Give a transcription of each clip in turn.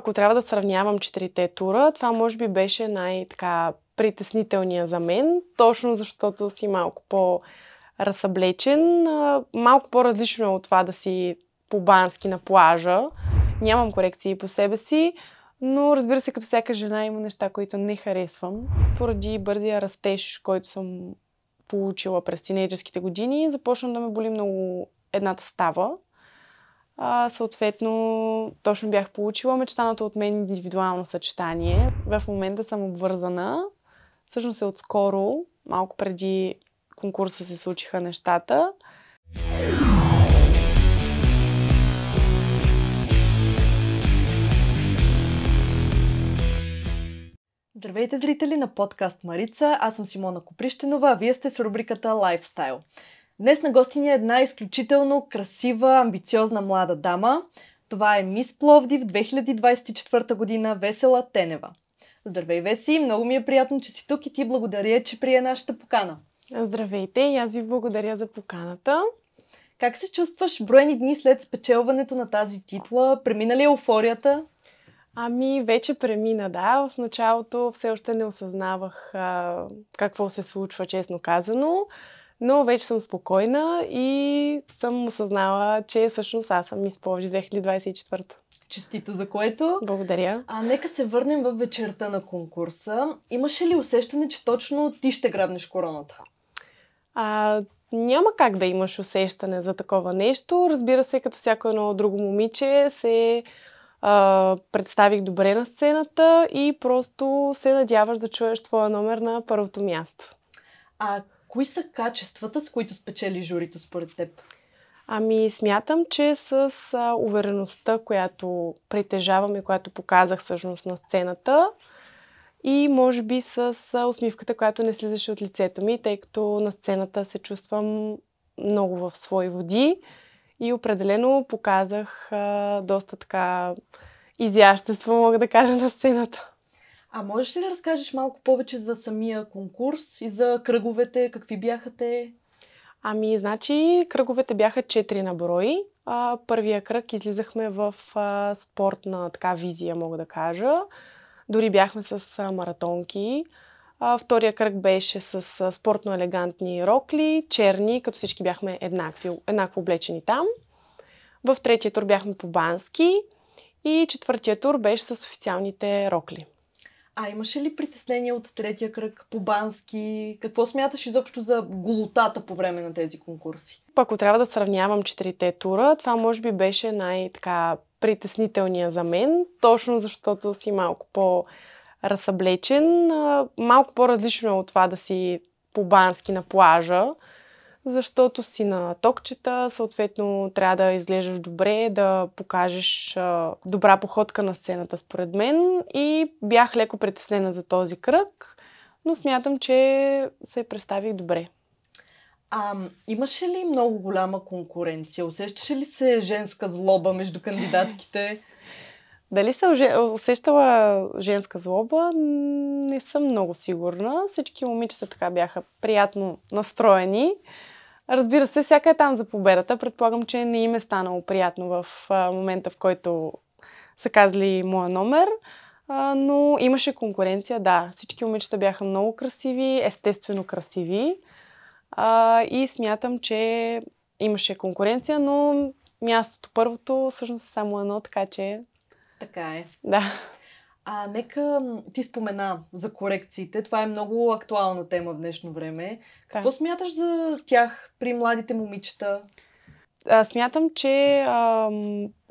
Ако трябва да сравнявам четирите тура, това може би беше най-така притеснителния за мен, точно защото си малко по-разсъблечен. Малко по-различно е от това да си по-бански на плажа. Нямам корекции по себе си, но разбира се, като всяка жена има неща, които не харесвам. Поради бързия растеж, който съм получила през тинейджерските години, започна да ме боли много едната става, а, съответно, точно бях получила мечтаното от мен индивидуално съчетание. В момента съм обвързана. Всъщност е отскоро, малко преди конкурса се случиха нещата. Здравейте, зрители на подкаст Марица. Аз съм Симона Коприщенова, а вие сте с рубриката Lifestyle. Днес на гости ни е една изключително красива, амбициозна млада дама. Това е Мис Пловдив 2024 година Весела Тенева. Здравей, Веси! Много ми е приятно, че си тук и ти благодаря, че прие нашата покана. Здравейте и аз ви благодаря за поканата. Как се чувстваш броени дни след спечелването на тази титла? Премина ли е еуфорията? Ами, вече премина, да. В началото все още не осъзнавах а, какво се случва, честно казано. Но вече съм спокойна и съм осъзнала, че всъщност аз съм Мис 2024. Честито за което. Благодаря. А нека се върнем в вечерта на конкурса. Имаше ли усещане, че точно ти ще грабнеш короната? А, няма как да имаш усещане за такова нещо. Разбира се, като всяко едно друго момиче, се а, представих добре на сцената и просто се надяваш да чуеш твоя номер на първото място. А Кои са качествата, с които спечели журито според теб? Ами, смятам, че с а, увереността, която притежавам и която показах всъщност на сцената, и може би с а, усмивката, която не слизаше от лицето ми, тъй като на сцената се чувствам много в свои води и определено показах а, доста така изящество, мога да кажа, на сцената. А можеш ли да разкажеш малко повече за самия конкурс и за кръговете, какви бяха те? Ами, значи, кръговете бяха четири на брои. А, първия кръг излизахме в а, спортна така визия, мога да кажа. Дори бяхме с а, маратонки. А, втория кръг беше с а, спортно-елегантни рокли, черни, като всички бяхме еднакви, еднакво облечени там. В третия тур бяхме по бански и четвъртия тур беше с официалните рокли. А имаше ли притеснение от третия кръг по Бански? Какво смяташ изобщо за голотата по време на тези конкурси? Ако трябва да сравнявам четирите тура, това може би беше най-така притеснителния за мен, точно защото си малко по- разсъблечен. Малко по-различно е от това да си по бански на плажа защото си на токчета, съответно трябва да изглеждаш добре, да покажеш добра походка на сцената според мен и бях леко притеснена за този кръг, но смятам, че се представих добре. А, имаше ли много голяма конкуренция? Усещаше ли се женска злоба между кандидатките? Дали се усещала женска злоба, не съм много сигурна. Всички момичета така бяха приятно настроени. Разбира се, всяка е там за победата. Предполагам, че не им е станало приятно в момента, в който са казали моя номер. Но имаше конкуренция, да. Всички момичета бяха много красиви, естествено красиви. И смятам, че имаше конкуренция, но мястото първото всъщност е само едно, така че така е. Да. А нека ти спомена за корекциите. Това е много актуална тема в днешно време. Какво да. смяташ за тях при младите момичета? А, смятам, че а,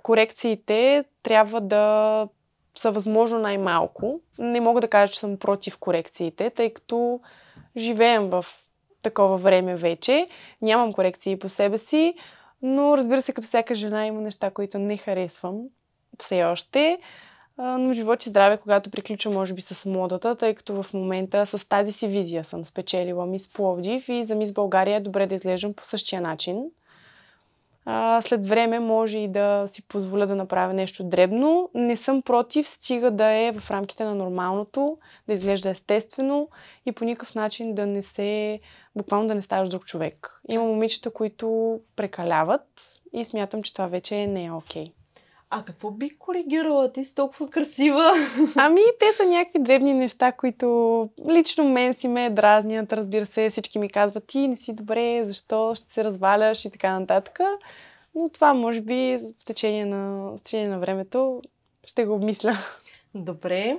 корекциите трябва да са възможно най-малко. Не мога да кажа, че съм против корекциите, тъй като живеем в такова време вече. Нямам корекции по себе си, но разбира се, като всяка жена има неща, които не харесвам все още. Но живот и здраве, когато приключа, може би, с модата, тъй като в момента с тази си визия съм спечелила Мис Пловдив и за Мис България е добре да изглеждам по същия начин. А, след време може и да си позволя да направя нещо дребно. Не съм против, стига да е в рамките на нормалното, да изглежда естествено и по никакъв начин да не се, буквално да не ставаш друг човек. Има момичета, които прекаляват и смятам, че това вече не е окей. Okay. А какво би коригирала? Ти си толкова красива. Ами, те са някакви дребни неща, които лично мен си ме дразнят, разбира се. Всички ми казват, ти не си добре, защо ще се разваляш и така нататък. Но това, може би, в течение на, в течение на времето ще го обмисля. Добре.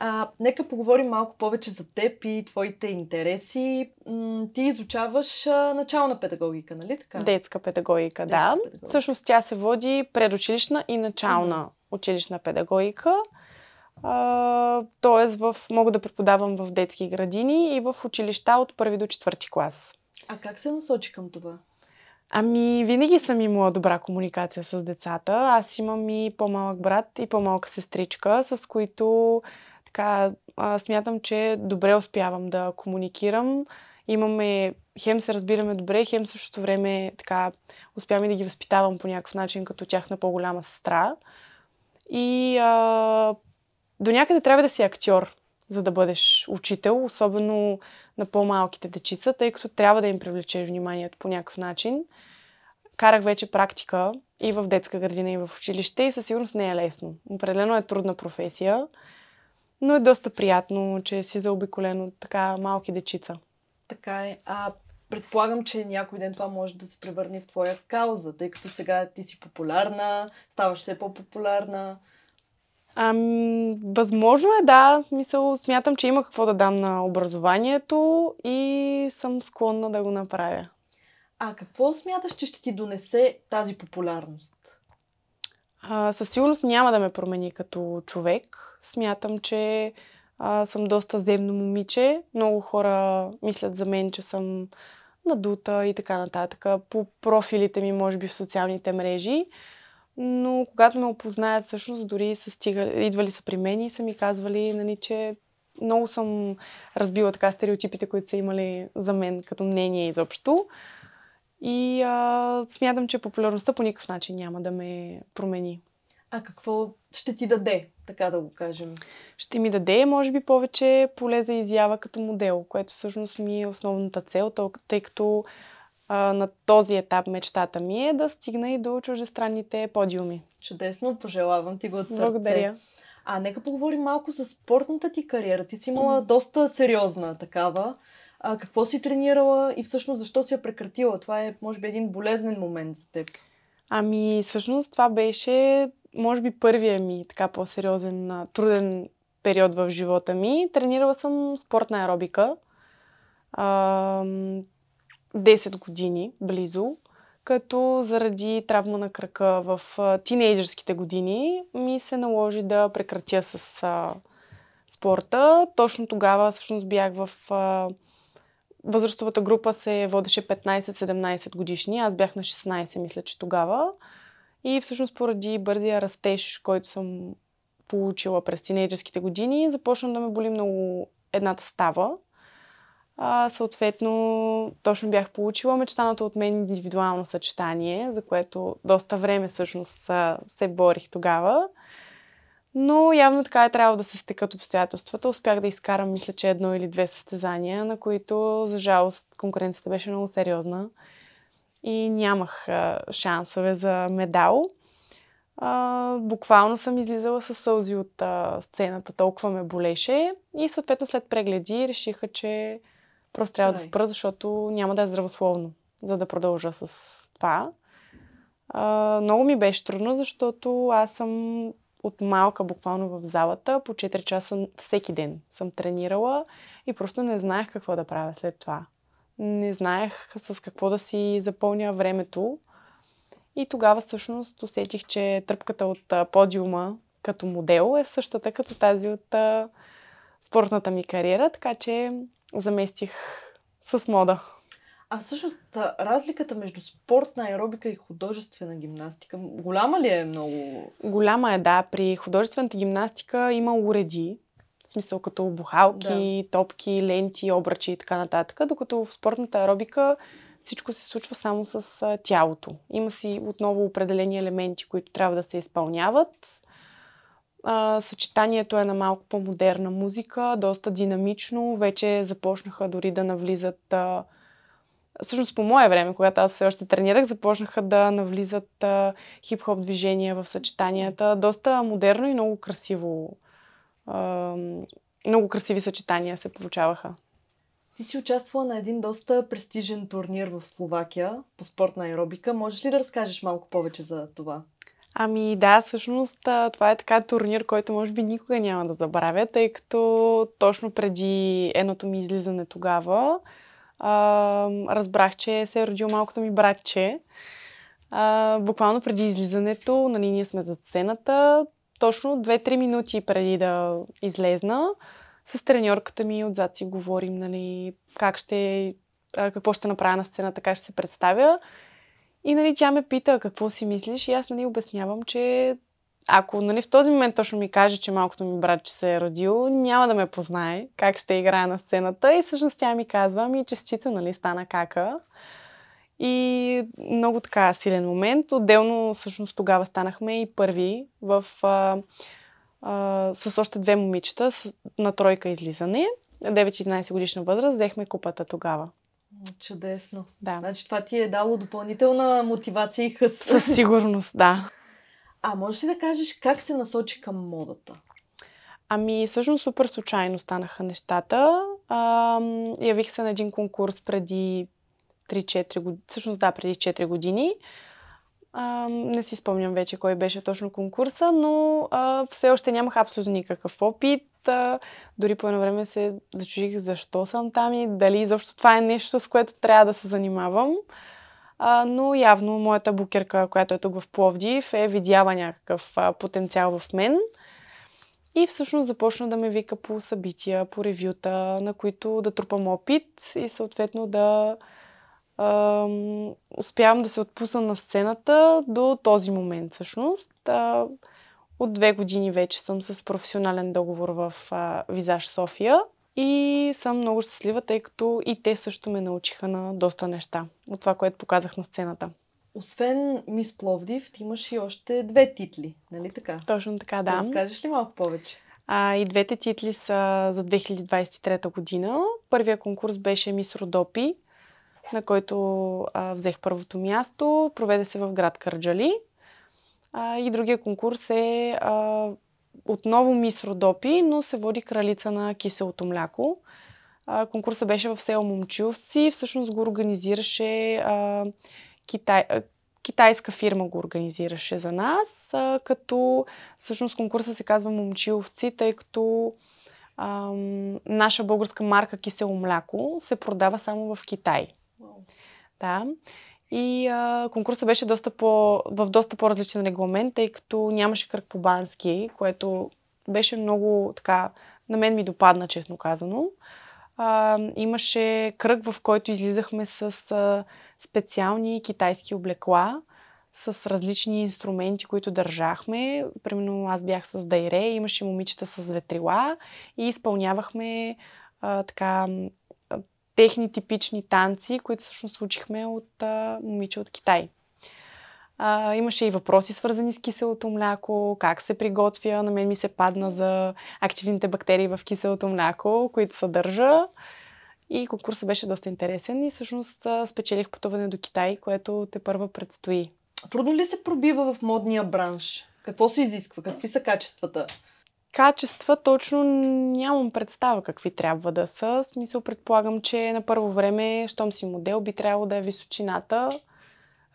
А, нека поговорим малко повече за теб и твоите интереси. М- ти изучаваш а, начална педагогика, нали така? Детска педагогика, Детска да. Педагогика. Всъщност тя се води предучилищна и начална mm-hmm. училищна педагогика. Тоест, в, мога да преподавам в детски градини и в училища от първи до четвърти клас. А как се насочи към това? Ами, винаги съм имала добра комуникация с децата. Аз имам и по-малък брат и по-малка сестричка, с които така, а, смятам, че добре успявам да комуникирам. Имаме, хем се разбираме добре, хем същото време така, успявам и да ги възпитавам по някакъв начин, като тяхна по-голяма сестра. И а, до някъде трябва да си актьор, за да бъдеш учител, особено на по-малките дечица, тъй като трябва да им привлечеш вниманието по някакъв начин. Карах вече практика и в детска градина, и в училище и със сигурност не е лесно. Определено е трудна професия но е доста приятно, че си заобиколен от така малки дечица. Така е. А предполагам, че някой ден това може да се превърне в твоя кауза, тъй като сега ти си популярна, ставаш все по-популярна. Ам, възможно е, да. Мисъл, смятам, че има какво да дам на образованието и съм склонна да го направя. А какво смяташ, че ще ти донесе тази популярност? А, със сигурност няма да ме промени като човек. Смятам, че а, съм доста земно момиче. Много хора мислят за мен, че съм надута и така нататък. По профилите ми, може би, в социалните мрежи. Но когато ме опознаят, всъщност, дори са стигали, идвали са при мен и са ми казвали, нали, че много съм разбила така стереотипите, които са имали за мен като мнение изобщо. И а, смятам, че популярността по никакъв начин няма да ме промени. А какво ще ти даде, така да го кажем? Ще ми даде, може би, повече поле за изява като модел, което всъщност ми е основната цел, тъй като а, на този етап мечтата ми е да стигна и до чуждестранните подиуми. Чудесно, пожелавам ти го от сърце. Благодаря. А нека поговорим малко за спортната ти кариера. Ти си имала mm. доста сериозна такава а, какво си тренирала и всъщност защо си я прекратила? Това е, може би, един болезнен момент за теб. Ами, всъщност това беше, може би, първия ми така по-сериозен, труден период в живота ми. Тренирала съм спортна аеробика. А, 10 години близо, като заради травма на крака в тинейджърските години ми се наложи да прекратя с а, спорта. Точно тогава всъщност бях в а, възрастовата група се водеше 15-17 годишни. Аз бях на 16, мисля, че тогава. И всъщност поради бързия растеж, който съм получила през тинейджерските години, започна да ме боли много едната става. А, съответно, точно бях получила мечтаното от мен индивидуално съчетание, за което доста време всъщност се борих тогава. Но явно така е трябвало да се стекат обстоятелствата. Успях да изкарам, мисля, че едно или две състезания, на които, за жалост, конкуренцията беше много сериозна и нямах а, шансове за медал. А, буквално съм излизала със сълзи от а, сцената, толкова ме болеше и съответно след прегледи решиха, че просто трябва Ай. да спра, защото няма да е здравословно, за да продължа с това. А, много ми беше трудно, защото аз съм от малка, буквално в залата, по 4 часа всеки ден съм тренирала и просто не знаех какво да правя след това. Не знаех с какво да си запълня времето. И тогава всъщност усетих, че тръпката от подиума като модел е същата като тази от спортната ми кариера, така че заместих с мода. А всъщност разликата между спортна аеробика и художествена гимнастика, голяма ли е много? Голяма е, да. При художествената гимнастика има уреди, в смисъл като бухалки, да. топки, ленти, обръчи и така нататък, докато в спортната аеробика всичко се случва само с тялото. Има си отново определени елементи, които трябва да се изпълняват. съчетанието е на малко по-модерна музика, доста динамично. Вече започнаха дори да навлизат всъщност по мое време, когато аз все още тренирах, започнаха да навлизат а, хип-хоп движения в съчетанията. Доста модерно и много красиво. А, много красиви съчетания се получаваха. Ти си участвала на един доста престижен турнир в Словакия по спортна аеробика. Можеш ли да разкажеш малко повече за това? Ами да, всъщност това е така турнир, който може би никога няма да забравя, тъй като точно преди едното ми излизане тогава а, разбрах, че се е родил малкото ми братче. А, буквално преди излизането, нали, ние сме зад сцената, точно 2-3 минути преди да излезна, с треньорката ми отзад си говорим, нали, как ще, а, какво ще направя на сцената, как ще се представя. И нали, тя ме пита какво си мислиш и аз нали, обяснявам, че ако нали, в този момент точно ми каже, че малкото ми брат, че се е родил, няма да ме познае как ще играе на сцената. И всъщност тя ми казва, ми честица, нали, стана кака. И много така силен момент. Отделно, всъщност, тогава станахме и първи в, а, а, с още две момичета с, на тройка излизане. 9-11 годишна възраст взехме купата тогава. Чудесно. Да. Значи това ти е дало допълнителна мотивация и хъс. Със сигурност, да. А можеш ли да кажеш как се насочи към модата? Ами, всъщност супер случайно станаха нещата. А, явих се на един конкурс преди 3-4 години. Всъщност, да, преди 4 години. А, не си спомням вече кой беше точно конкурса, но а, все още нямах абсолютно никакъв опит. А, дори по едно време се зачудих защо съм там и дали изобщо това е нещо, с което трябва да се занимавам. А, но явно моята букерка, която е тук в Пловдив, е видяла някакъв а, потенциал в мен. И всъщност започна да ме вика по събития, по ревюта, на които да трупам опит и съответно да а, успявам да се отпусна на сцената до този момент всъщност. А, от две години вече съм с професионален договор в а, Визаж София. И съм много щастлива, тъй като и те също ме научиха на доста неща от това, което показах на сцената. Освен Мис Пловдив, ти имаш и още две титли, нали така? Точно така, Ще да. Разкажеш ли малко повече? А, и двете титли са за 2023 година. Първия конкурс беше Мис Родопи, на който а, взех първото място. Проведе се в град Кърджали. А, и другия конкурс е а, отново мис Родопи, но се води кралица на киселото мляко. Конкурсът беше в село Момчиловци. Всъщност го организираше а, китай, а, китайска фирма го организираше за нас, а, като всъщност конкурса се казва Момчиловци, тъй като а, наша българска марка кисело мляко се продава само в Китай. Wow. Да. И а, конкурсът беше доста по, в доста по-различен регламент, тъй като нямаше кръг по бански, което беше много така, на мен ми допадна, честно казано. А, имаше кръг, в който излизахме с а, специални китайски облекла, с различни инструменти, които държахме. Примерно аз бях с дайре, имаше момичета с ветрила и изпълнявахме а, така техни типични танци, които всъщност случихме от а, момиче от Китай. А, имаше и въпроси, свързани с киселото мляко, как се приготвя. На мен ми се падна за активните бактерии в киселото мляко, които съдържа. И конкурсът беше доста интересен и всъщност спечелих пътуване до Китай, което те първа предстои. Трудно ли се пробива в модния бранш? Какво се изисква? Какви са качествата? качества точно нямам представа какви трябва да са. В смисъл предполагам, че на първо време, щом си модел, би трябвало да е височината,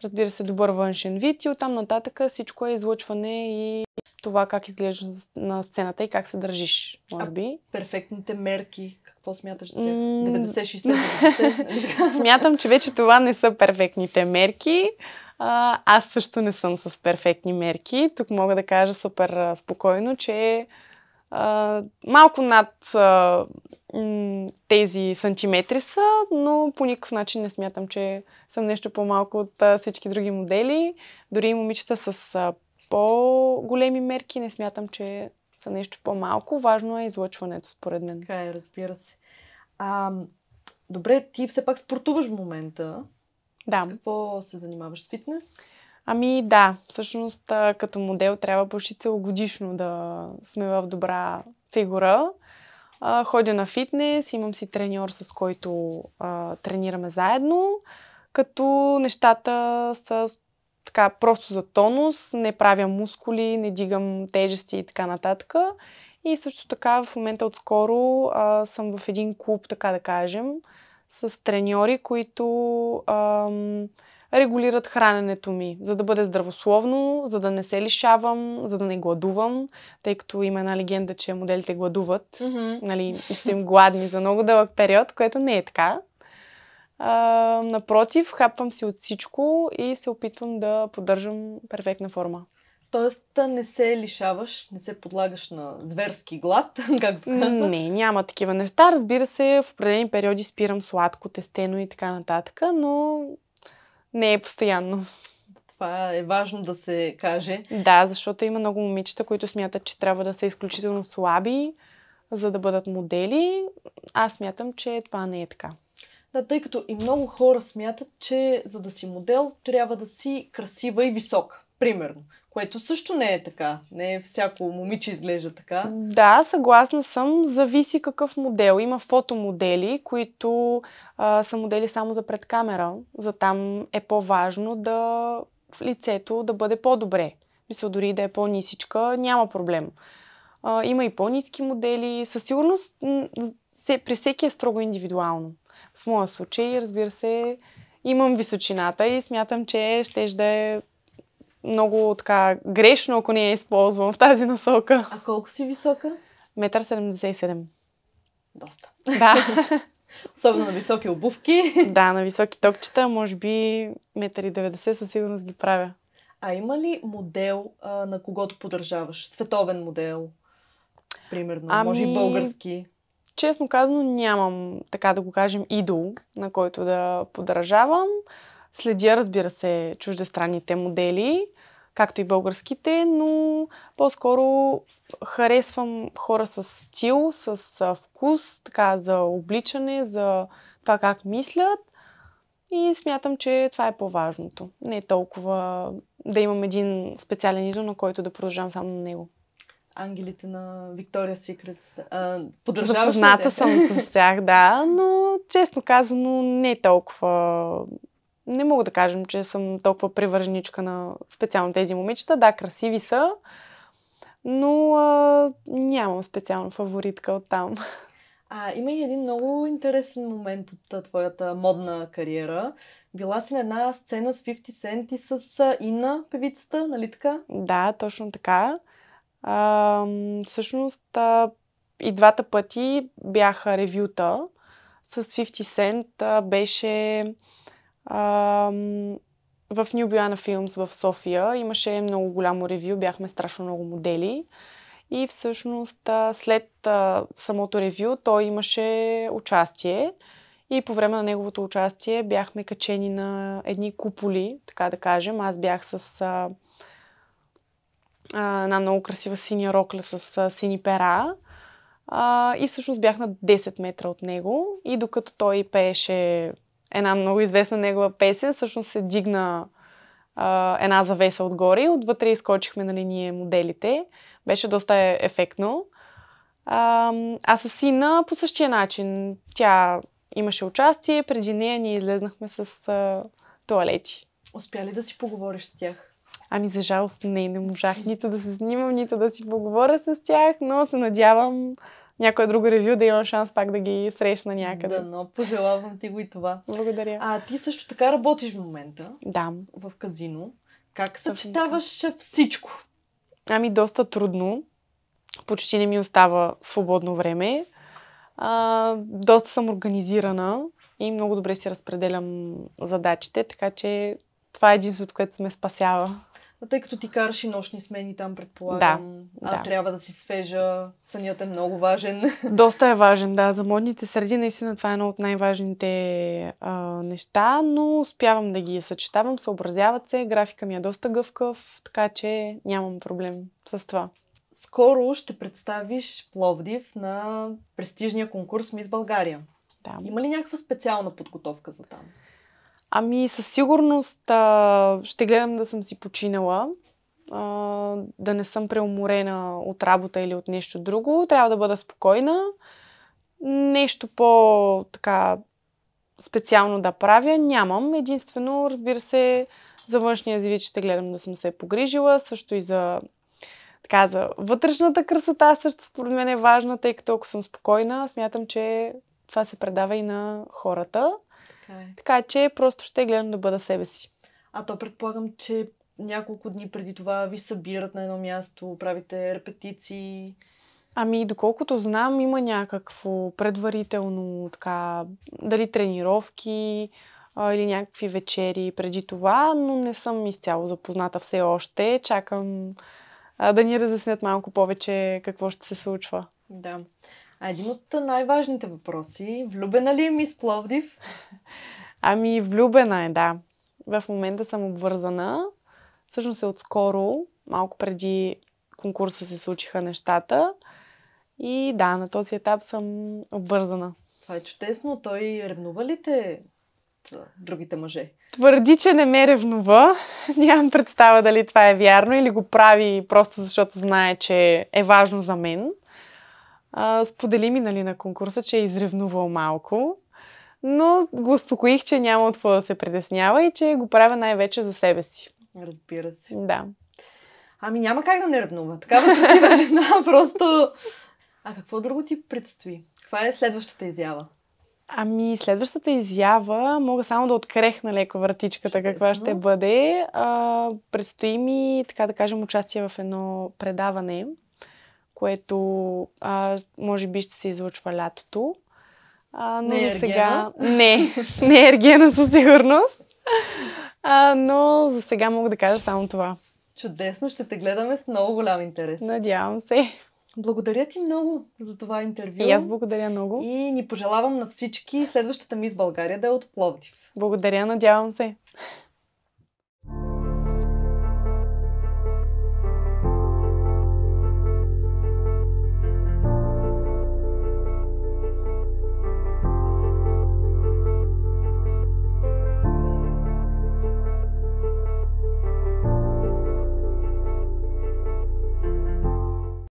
разбира се, добър външен вид и оттам нататък всичко е излъчване и това как изглеждаш на сцената и как се държиш, може би. А, перфектните мерки, какво смяташ за тях? 90-60? Смятам, че вече това не са перфектните мерки. А, аз също не съм с перфектни мерки. Тук мога да кажа супер спокойно, че малко над а, м- тези сантиметри са, но по никакъв начин не смятам, че съм нещо по-малко от а, всички други модели. Дори и момичета с а, по-големи мерки не смятам, че са нещо по-малко. Важно е излъчването, според мен. Така е, разбира се. А, добре, ти все пак спортуваш в момента. Да. С какво се занимаваш? С фитнес? Ами да, всъщност като модел трябва почти целогодишно да сме в добра фигура. Ходя на фитнес, имам си треньор, с който тренираме заедно, като нещата са така просто за тонус, не правя мускули, не дигам тежести и така нататък. И също така в момента отскоро а, съм в един клуб, така да кажем, с треньори, които ам, регулират храненето ми, за да бъде здравословно, за да не се лишавам, за да не гладувам, тъй като има една легенда, че моделите гладуват, mm-hmm. нали, и сте им гладни за много дълъг период, което не е така. А, напротив, хапвам си от всичко и се опитвам да поддържам перфектна форма. Тоест не се лишаваш, не се подлагаш на зверски глад, както каза. Не, няма такива неща. Разбира се, в определени периоди спирам сладко, тестено и така нататък, но не е постоянно. Това е важно да се каже. Да, защото има много момичета, които смятат, че трябва да са изключително слаби, за да бъдат модели. Аз смятам, че това не е така. Да, тъй като и много хора смятат, че за да си модел трябва да си красива и висока, примерно което също не е така. Не е всяко момиче изглежда така. Да, съгласна съм. Зависи какъв модел. Има фотомодели, които а, са модели само за предкамера. За там е по-важно да в лицето да бъде по-добре. Мисля, дори да е по-нисичка, няма проблем. А, има и по-низки модели. Със сигурност се, при всеки е строго индивидуално. В моя случай, разбира се, имам височината и смятам, че ще да е много така грешно, ако не я използвам в тази насока. А колко си висока? 1,77 Доста. Да. Особено на високи обувки. да, на високи топчета, може би 1,90 със сигурност ги правя. А има ли модел а, на когото подържаваш? Световен модел, примерно. Ами... Може и български. Честно казано, нямам, така да го кажем, идол, на който да подържавам. Следя, разбира се, чуждестранните модели както и българските, но по-скоро харесвам хора с стил, с вкус, така за обличане, за това как мислят. И смятам, че това е по-важното. Не е толкова да имам един специален изум, на който да продължавам само на него. Ангелите на Виктория Секрет. Поддържаваш Запозната съм с тях, да, но честно казано не е толкова не мога да кажем, че съм толкова привържничка на специално тези момичета. Да, красиви са, но а, нямам специална фаворитка от там. А, има и един много интересен момент от твоята модна кариера. Била си на една сцена с 50 Cent и с Инна, певицата, нали така? Да, точно така. А, всъщност а, и двата пъти бяха ревюта. С 50 Cent а, беше в New Biana Films в София имаше много голямо ревю, бяхме страшно много модели. И всъщност след самото ревю той имаше участие и по време на неговото участие бяхме качени на едни куполи, така да кажем. Аз бях с а, а, една много красива синя рокля с а, сини пера а, и всъщност бях на 10 метра от него и докато той пееше една много известна негова песен, всъщност се дигна а, една завеса отгоре и отвътре изкочихме нали, ние моделите. Беше доста е, ефектно. А, а с сина по същия начин. Тя имаше участие, преди нея ние излезнахме с а, туалети. Успя ли да си поговориш с тях? Ами за жалост не, не можах нито да се снимам, нито да си поговоря с тях, но се надявам някое друго ревю, да имам шанс пак да ги срещна някъде. Да, но пожелавам ти го и това. Благодаря. А ти също така работиш в момента. Да. В казино. Как съчетаваш всичко? Ами, доста трудно. Почти не ми остава свободно време. А, доста съм организирана и много добре си разпределям задачите, така че това е единството, което ме спасява. А тъй като ти караш и нощни смени там, предполагам. Да, а да. трябва да си свежа. Сънят е много важен. Доста е важен, да. За модните среди наистина това е едно от най-важните а, неща, но успявам да ги съчетавам, съобразяват се. Графика ми е доста гъвкав, така че нямам проблем с това. Скоро ще представиш Пловдив на престижния конкурс Мис България. Да. Има ли някаква специална подготовка за там? Ами със сигурност а, ще гледам да съм си починала, а, да не съм преуморена от работа или от нещо друго. Трябва да бъда спокойна, нещо по-така специално да правя нямам. Единствено, разбира се, за външния вид ще гледам да съм се погрижила, също и за така, за вътрешната красота също според мен е важна, тъй като ако съм спокойна, смятам, че това се предава и на хората. Така, е. така че просто ще гледам да бъда себе си. А то предполагам, че няколко дни преди това ви събират на едно място, правите репетиции. Ами, доколкото знам, има някакво предварително, така, дали тренировки а, или някакви вечери преди това, но не съм изцяло запозната все още. Чакам а, да ни разяснят малко повече какво ще се случва. Да. А един от най-важните въпроси. Влюбена ли е мис Пловдив? Ами, влюбена е, да. В момента съм обвързана. Всъщност е отскоро, малко преди конкурса се случиха нещата. И да, на този етап съм обвързана. Това е чудесно. Той ревнува ли те другите мъже? Твърди, че не ме ревнува. Нямам представа дали това е вярно или го прави просто защото знае, че е важно за мен. А, сподели ми нали, на конкурса, че е изревнувал малко, но го успокоих, че няма от какво да се притеснява и че го правя най-вече за себе си. Разбира се. Да. Ами няма как да не ревнува. Такава красива жена просто... А какво друго ти предстои? Каква е следващата изява? Ами, следващата изява, мога само да открехна леко вратичката Чудесно. каква ще бъде. А, предстои ми, така да кажем, участие в едно предаване което а, може би ще се излучва лятото. А, но не е за сега. Не, не е ергена със сигурност. А, но за сега мога да кажа само това. Чудесно, ще те гледаме с много голям интерес. Надявам се. Благодаря ти много за това интервю. И аз благодаря много. И ни пожелавам на всички следващата ми из България да е от Пловдив. Благодаря, надявам се.